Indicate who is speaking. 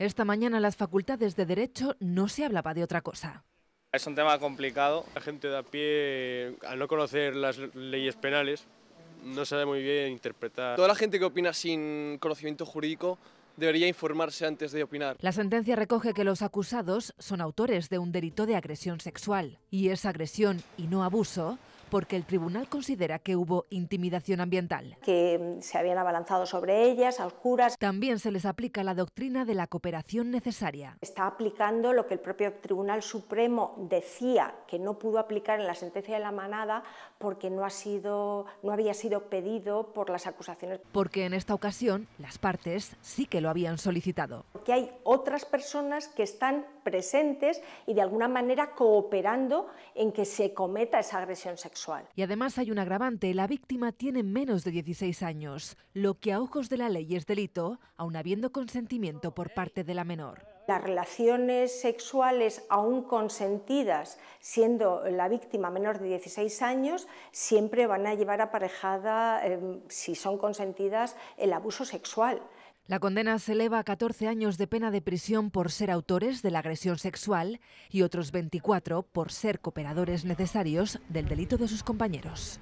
Speaker 1: Esta mañana en las facultades de Derecho no se hablaba de otra cosa.
Speaker 2: Es un tema complicado. La gente de a pie, al no conocer las leyes penales, no sabe muy bien interpretar. Toda la gente que opina sin conocimiento jurídico debería informarse antes de opinar.
Speaker 1: La sentencia recoge que los acusados son autores de un delito de agresión sexual y es agresión y no abuso porque el tribunal considera que hubo intimidación ambiental. Que mm, se habían abalanzado sobre ellas a oscuras. También se les aplica la doctrina de la cooperación necesaria.
Speaker 3: Está aplicando lo que el propio Tribunal Supremo decía que no pudo aplicar en la sentencia de la manada porque no, ha sido, no había sido pedido por las acusaciones.
Speaker 1: Porque en esta ocasión las partes sí que lo habían solicitado.
Speaker 3: Que hay otras personas que están presentes y de alguna manera cooperando en que se cometa esa agresión sexual.
Speaker 1: Y además hay un agravante, la víctima tiene menos de 16 años, lo que a ojos de la ley es delito, aun habiendo consentimiento por parte de la menor
Speaker 3: las relaciones sexuales aún consentidas, siendo la víctima menor de 16 años, siempre van a llevar aparejada, em, si son consentidas, el abuso sexual.
Speaker 1: La condena se eleva a 14 años de pena de prisión por ser autores de la agresión sexual y otros 24 por ser cooperadores necesarios del delito de sus compañeros.